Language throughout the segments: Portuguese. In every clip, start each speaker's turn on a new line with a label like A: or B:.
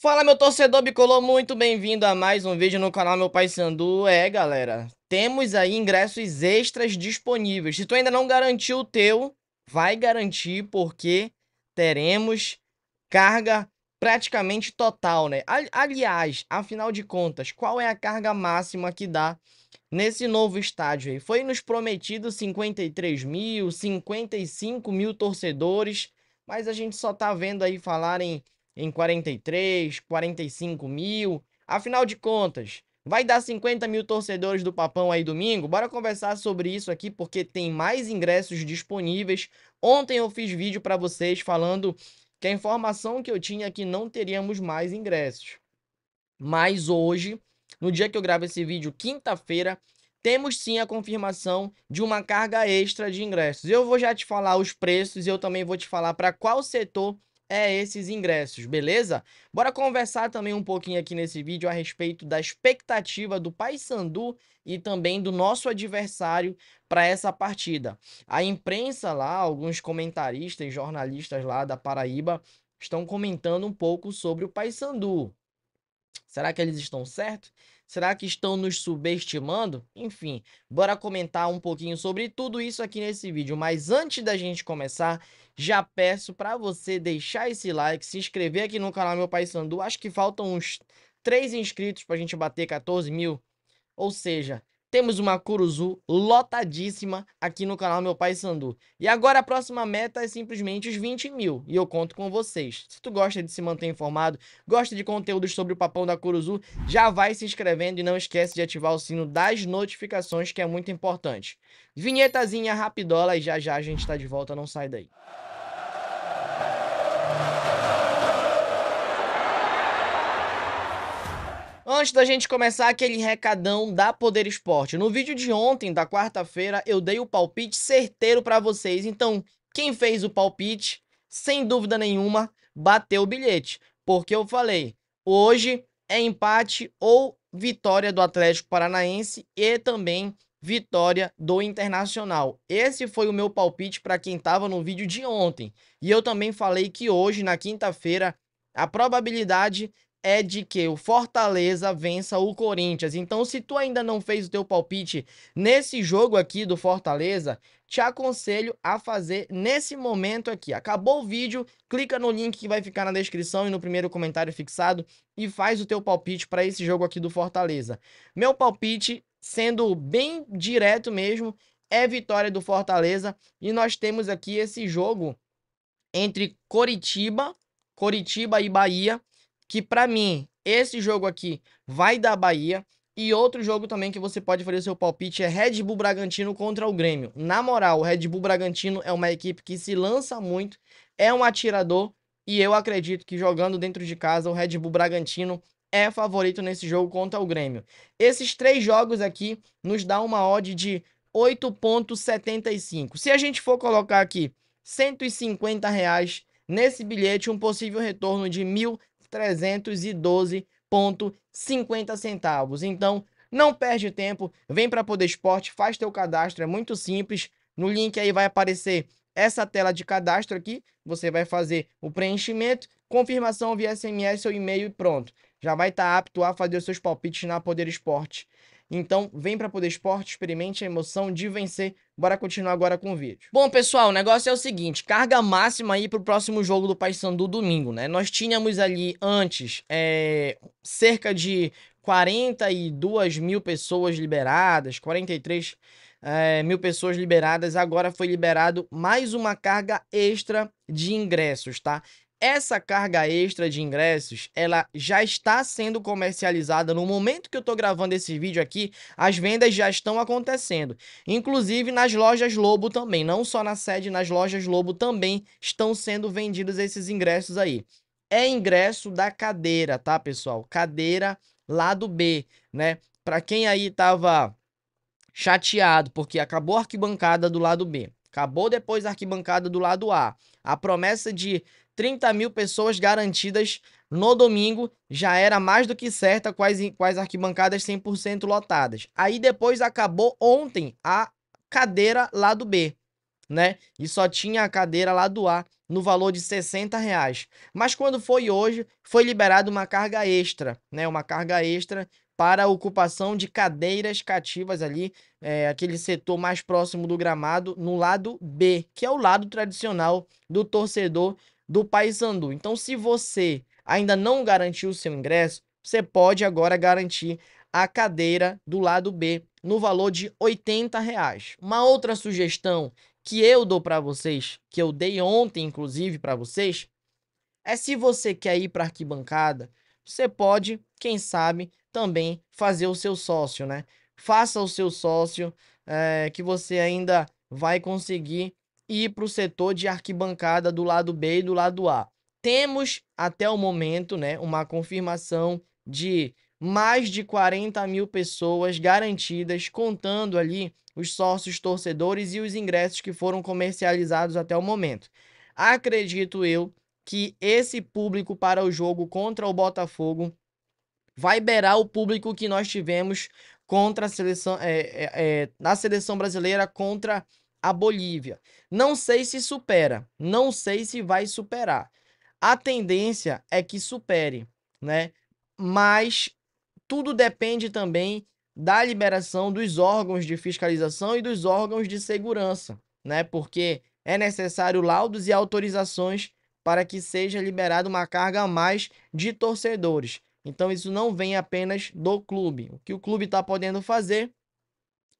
A: Fala meu torcedor bicolor, muito bem-vindo a mais um vídeo no canal Meu Pai Sandu. É galera, temos aí ingressos extras disponíveis. Se tu ainda não garantiu o teu, vai garantir porque teremos carga praticamente total, né? Aliás, afinal de contas, qual é a carga máxima que dá nesse novo estádio aí? Foi nos prometido 53 mil, 55 mil torcedores, mas a gente só tá vendo aí falarem em 43, 45 mil. Afinal de contas, vai dar 50 mil torcedores do Papão aí domingo? Bora conversar sobre isso aqui porque tem mais ingressos disponíveis. Ontem eu fiz vídeo para vocês falando que a informação que eu tinha é que não teríamos mais ingressos. Mas hoje, no dia que eu gravo esse vídeo, quinta-feira, temos sim a confirmação de uma carga extra de ingressos. Eu vou já te falar os preços e eu também vou te falar para qual setor é esses ingressos, beleza? Bora conversar também um pouquinho aqui nesse vídeo a respeito da expectativa do Paysandu e também do nosso adversário para essa partida. A imprensa lá, alguns comentaristas e jornalistas lá da Paraíba estão comentando um pouco sobre o Paysandu. Será que eles estão certos? Será que estão nos subestimando? Enfim, bora comentar um pouquinho sobre tudo isso aqui nesse vídeo. Mas antes da gente começar, já peço para você deixar esse like, se inscrever aqui no canal Meu Pai Sandu. Acho que faltam uns 3 inscritos para a gente bater 14 mil. Ou seja, temos uma Curuzu lotadíssima aqui no canal Meu Pai Sandu. E agora a próxima meta é simplesmente os 20 mil. E eu conto com vocês. Se tu gosta de se manter informado, gosta de conteúdos sobre o papão da Curuzu, já vai se inscrevendo e não esquece de ativar o sino das notificações, que é muito importante. Vinhetazinha rapidola e já já a gente tá de volta, não sai daí. Antes da gente começar aquele recadão da Poder Esporte, no vídeo de ontem, da quarta-feira, eu dei o palpite certeiro para vocês. Então, quem fez o palpite, sem dúvida nenhuma, bateu o bilhete. Porque eu falei, hoje é empate ou vitória do Atlético Paranaense e também vitória do Internacional. Esse foi o meu palpite para quem estava no vídeo de ontem. E eu também falei que hoje, na quinta-feira, a probabilidade é de que o Fortaleza vença o Corinthians. Então, se tu ainda não fez o teu palpite nesse jogo aqui do Fortaleza, te aconselho a fazer nesse momento aqui. Acabou o vídeo, clica no link que vai ficar na descrição e no primeiro comentário fixado e faz o teu palpite para esse jogo aqui do Fortaleza. Meu palpite, sendo bem direto mesmo, é vitória do Fortaleza e nós temos aqui esse jogo entre Coritiba, Coritiba e Bahia que para mim esse jogo aqui vai dar Bahia. E outro jogo também que você pode fazer o seu palpite é Red Bull Bragantino contra o Grêmio. Na moral, o Red Bull Bragantino é uma equipe que se lança muito, é um atirador e eu acredito que jogando dentro de casa o Red Bull Bragantino é favorito nesse jogo contra o Grêmio. Esses três jogos aqui nos dá uma odd de 8.75. Se a gente for colocar aqui 150 reais nesse bilhete, um possível retorno de R$ 312,50 centavos. Então, não perde tempo, vem para Poder Esporte, faz teu cadastro, é muito simples. No link aí vai aparecer essa tela de cadastro aqui, você vai fazer o preenchimento, confirmação via SMS ou e-mail e pronto. Já vai estar tá apto a fazer os seus palpites na Poder Esporte. Então, vem para Poder Esporte, experimente a emoção de vencer. Bora continuar agora com o vídeo. Bom, pessoal, o negócio é o seguinte: carga máxima aí pro próximo jogo do Paysandu domingo, né? Nós tínhamos ali antes é, cerca de 42 mil pessoas liberadas, 43 é, mil pessoas liberadas. Agora foi liberado mais uma carga extra de ingressos, tá? Essa carga extra de ingressos, ela já está sendo comercializada no momento que eu estou gravando esse vídeo aqui, as vendas já estão acontecendo. Inclusive nas lojas Lobo também, não só na sede, nas lojas Lobo também estão sendo vendidos esses ingressos aí. É ingresso da cadeira, tá, pessoal? Cadeira lado B, né? Para quem aí estava chateado porque acabou a arquibancada do lado B, acabou depois a arquibancada do lado A. A promessa de 30 mil pessoas garantidas no domingo, já era mais do que certa quais, quais arquibancadas 100% lotadas. Aí depois acabou ontem a cadeira lá do B, né? E só tinha a cadeira lá do A no valor de 60 reais. Mas quando foi hoje, foi liberada uma carga extra, né? Uma carga extra para a ocupação de cadeiras cativas ali, é, aquele setor mais próximo do gramado, no lado B, que é o lado tradicional do torcedor do Paysandu. Então, se você ainda não garantiu o seu ingresso, você pode agora garantir a cadeira do lado B no valor de 80 reais. Uma outra sugestão que eu dou para vocês, que eu dei ontem inclusive para vocês, é se você quer ir para arquibancada, você pode, quem sabe, também fazer o seu sócio, né? Faça o seu sócio, é, que você ainda vai conseguir ir para o setor de arquibancada do lado B e do lado A. Temos até o momento, né, uma confirmação de mais de 40 mil pessoas garantidas, contando ali os sócios torcedores e os ingressos que foram comercializados até o momento. Acredito eu que esse público para o jogo contra o Botafogo vai beirar o público que nós tivemos contra a seleção é, é, é, na seleção brasileira contra a Bolívia. Não sei se supera, não sei se vai superar. A tendência é que supere, né? Mas tudo depende também da liberação dos órgãos de fiscalização e dos órgãos de segurança, né? Porque é necessário laudos e autorizações para que seja liberada uma carga a mais de torcedores. Então isso não vem apenas do clube. O que o clube está podendo fazer,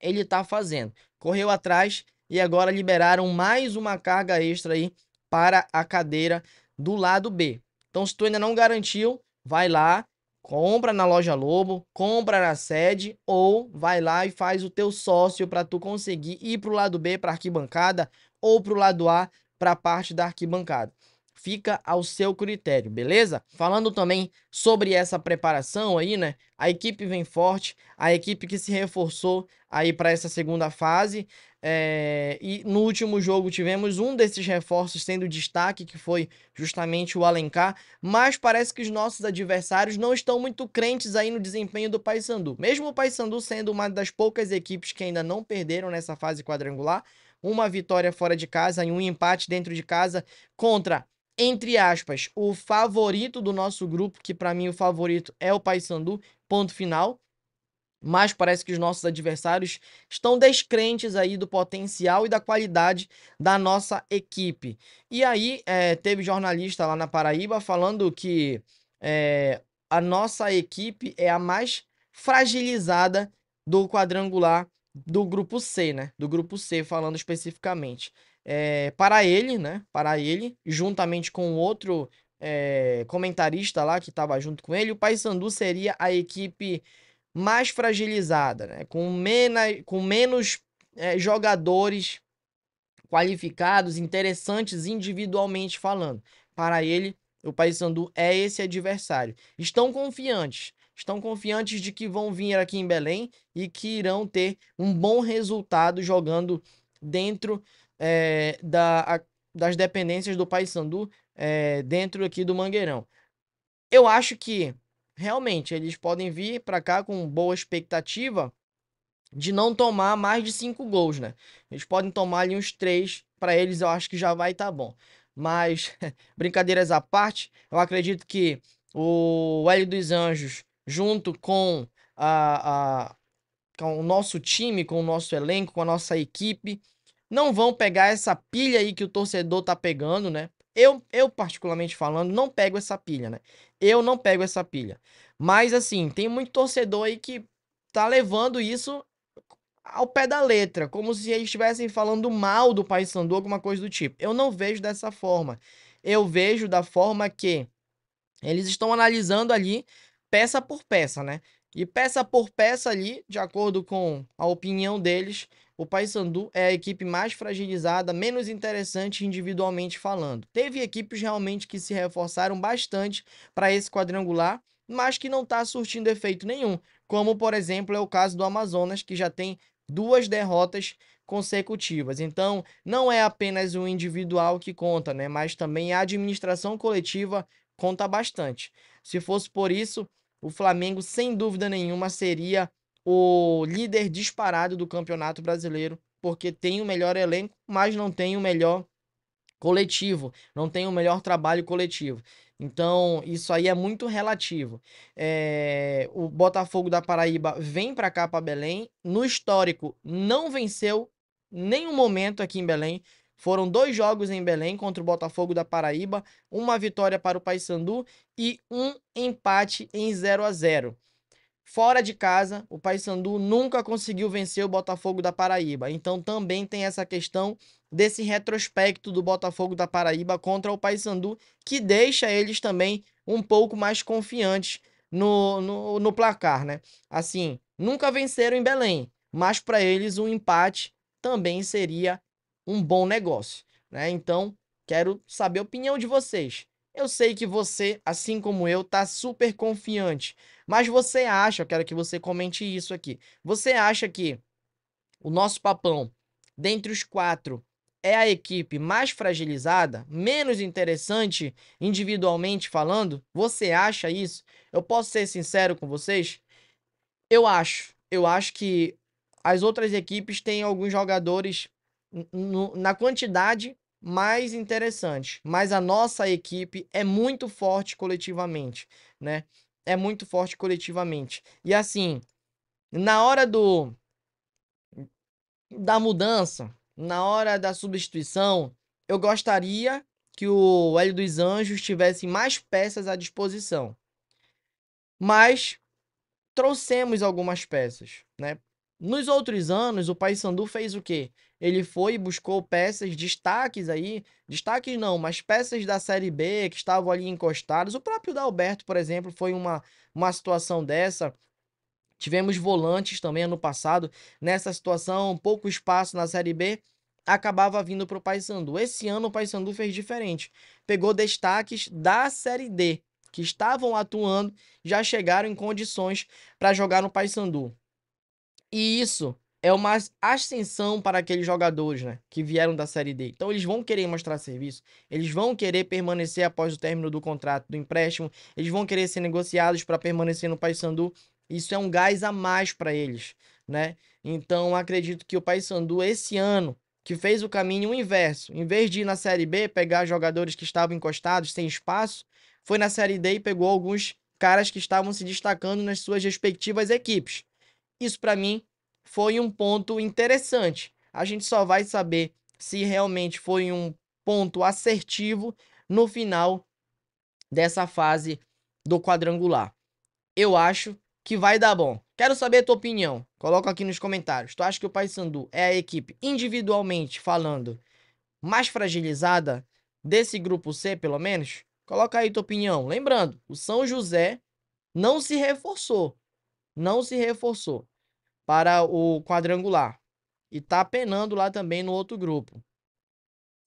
A: ele está fazendo. Correu atrás e agora liberaram mais uma carga extra aí para a cadeira do lado B. Então se tu ainda não garantiu, vai lá, compra na loja Lobo, compra na sede ou vai lá e faz o teu sócio para tu conseguir ir para o lado B para arquibancada ou para o lado A para a parte da arquibancada fica ao seu critério, beleza? Falando também sobre essa preparação aí, né? A equipe vem forte, a equipe que se reforçou aí para essa segunda fase. É... E no último jogo tivemos um desses reforços sendo destaque, que foi justamente o Alencar. Mas parece que os nossos adversários não estão muito crentes aí no desempenho do Paysandu. Mesmo o Paysandu sendo uma das poucas equipes que ainda não perderam nessa fase quadrangular, uma vitória fora de casa e um empate dentro de casa contra entre aspas, o favorito do nosso grupo, que para mim o favorito é o Paysandu, ponto final. Mas parece que os nossos adversários estão descrentes aí do potencial e da qualidade da nossa equipe. E aí, é, teve jornalista lá na Paraíba falando que é, a nossa equipe é a mais fragilizada do quadrangular do grupo C, né? Do grupo C, falando especificamente é, eh, para ele, né? Para ele, juntamente com outro é, comentarista lá que estava junto com ele, o Paysandu seria a equipe mais fragilizada, né? Com, mena, com menos é, jogadores qualificados, interessantes individualmente falando. Para ele, o Paysandu é esse adversário. Estão confiantes. Estão confiantes de que vão vir aqui em Belém e que irão ter um bom resultado jogando dentro é, da, a, das dependências do Paysandu é, dentro aqui do Mangueirão. Eu acho que realmente eles podem vir para cá com boa expectativa de não tomar mais de cinco gols, né? Eles podem tomar ali uns três para eles, eu acho que já vai estar tá bom. Mas brincadeiras à parte, eu acredito que o Hélio dos Anjos, junto com a, a, com o nosso time, com o nosso elenco, com a nossa equipe, não vão pegar essa pilha aí que o torcedor tá pegando, né? Eu, eu particularmente falando, não pego essa pilha, né? Eu não pego essa pilha. Mas assim, tem muito torcedor aí que tá levando isso ao pé da letra, como se eles estivessem falando mal do Paysandu, alguma coisa do tipo. Eu não vejo dessa forma. Eu vejo da forma que eles estão analisando ali peça por peça, né? E peça por peça ali, de acordo com a opinião deles, o Paysandu é a equipe mais fragilizada, menos interessante individualmente falando. Teve equipes realmente que se reforçaram bastante para esse quadrangular, mas que não está surtindo efeito nenhum, como por exemplo é o caso do Amazonas, que já tem duas derrotas consecutivas. Então, não é apenas o individual que conta, né? Mas também a administração coletiva conta bastante. Se fosse por isso, o Flamengo sem dúvida nenhuma seria o líder disparado do Campeonato Brasileiro, porque tem o melhor elenco, mas não tem o melhor coletivo, não tem o melhor trabalho coletivo. Então, isso aí é muito relativo. É... o Botafogo da Paraíba vem para cá, para Belém. No histórico, não venceu nenhum momento aqui em Belém. Foram dois jogos em Belém contra o Botafogo da Paraíba, uma vitória para o Paysandu e um empate em 0 a 0. Fora de casa, o Paysandu nunca conseguiu vencer o Botafogo da Paraíba. Então também tem essa questão desse retrospecto do Botafogo da Paraíba contra o Paysandu, que deixa eles também um pouco mais confiantes no, no, no placar, né? Assim, nunca venceram em Belém, mas para eles um empate também seria um bom negócio, né? Então, quero saber a opinião de vocês. Eu sei que você, assim como eu, tá super confiante. Mas você acha, eu quero que você comente isso aqui. Você acha que o nosso papão, dentre os quatro, é a equipe mais fragilizada, menos interessante individualmente falando? Você acha isso? Eu posso ser sincero com vocês? Eu acho. Eu acho que as outras equipes têm alguns jogadores na quantidade mais interessante. Mas a nossa equipe é muito forte coletivamente, né? É muito forte coletivamente. E assim, na hora do da mudança, na hora da substituição, eu gostaria que o Hélio dos Anjos tivesse mais peças à disposição. Mas trouxemos algumas peças, né? Nos outros anos, o Paysandu fez o quê? Ele foi e buscou peças, destaques aí, destaques não, mas peças da Série B que estavam ali encostadas. O próprio Dalberto, por exemplo, foi uma, uma situação dessa. Tivemos volantes também ano passado, nessa situação, pouco espaço na Série B, acabava vindo para o Paysandu. Esse ano o Paysandu fez diferente, pegou destaques da Série D, que estavam atuando, já chegaram em condições para jogar no Paysandu. E isso é uma ascensão para aqueles jogadores, né? Que vieram da Série D. Então eles vão querer mostrar serviço, eles vão querer permanecer após o término do contrato, do empréstimo, eles vão querer ser negociados para permanecer no Paysandu. Isso é um gás a mais para eles, né? Então acredito que o Paysandu esse ano que fez o caminho inverso, em vez de ir na Série B pegar jogadores que estavam encostados sem espaço, foi na Série D e pegou alguns caras que estavam se destacando nas suas respectivas equipes. Isso para mim foi um ponto interessante. A gente só vai saber se realmente foi um ponto assertivo no final dessa fase do quadrangular. Eu acho que vai dar bom. Quero saber a tua opinião. Coloca aqui nos comentários. Tu acha que o Paysandu é a equipe individualmente falando mais fragilizada desse grupo C, pelo menos? Coloca aí tua opinião. Lembrando, o São José não se reforçou não se reforçou para o quadrangular e tá penando lá também no outro grupo.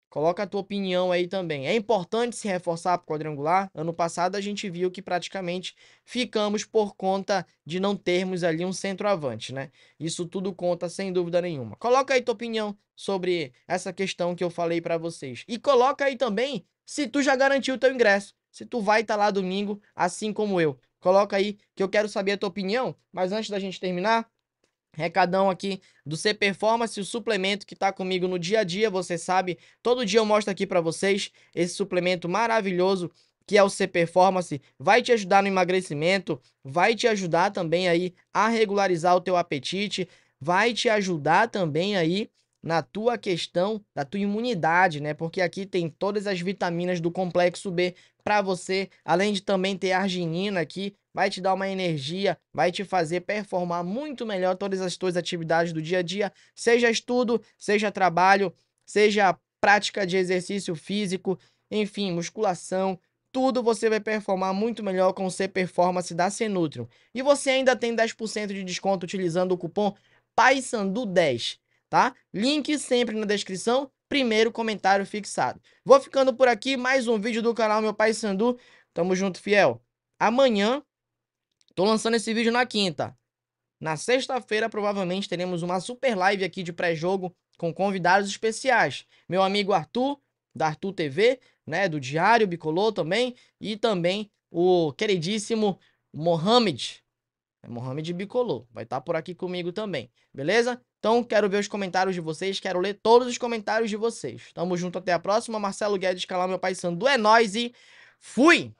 A: Coloca a tua opinião aí também. É importante se reforçar para o quadrangular? Ano passado a gente viu que praticamente ficamos por conta de não termos ali um centroavante, né? Isso tudo conta sem dúvida nenhuma. Coloca aí tua opinião sobre essa questão que eu falei para vocês. E coloca aí também se tu já garantiu o teu ingresso se tu vai estar tá lá domingo, assim como eu. Coloca aí que eu quero saber a tua opinião, mas antes da gente terminar, Recadão aqui do C Performance, o suplemento que está comigo no dia a dia, você sabe, todo dia eu mostro aqui para vocês esse suplemento maravilhoso que é o C Performance, vai te ajudar no emagrecimento, vai te ajudar também aí a regularizar o teu apetite, vai te ajudar também aí na tua questão da tua imunidade, né? Porque aqui tem todas as vitaminas do complexo B para você, além de também ter arginina aqui, vai te dar uma energia, vai te fazer performar muito melhor todas as tuas atividades do dia a dia, seja estudo, seja trabalho, seja prática de exercício físico, enfim, musculação, tudo você vai performar muito melhor com o C Performance da Cenutrium. E você ainda tem 10% de desconto utilizando o cupom PAISANDU10 tá? Link sempre na descrição, primeiro comentário fixado. Vou ficando por aqui, mais um vídeo do canal Meu Pai Sandu. Tamo junto, fiel. Amanhã, tô lançando esse vídeo na quinta. Na sexta-feira, provavelmente, teremos uma super live aqui de pré-jogo com convidados especiais. Meu amigo Arthur, da Arthur TV, né, do Diário Bicolô também, e também o queridíssimo Mohamed, é Mohamed Bicolor. Vai estar tá por aqui comigo também, beleza? Então, quero ver os comentários de vocês, quero ler todos os comentários de vocês. Tamo junto, até a próxima. Marcelo Guedes, Calar, é meu pai Sandu, é nóis e fui!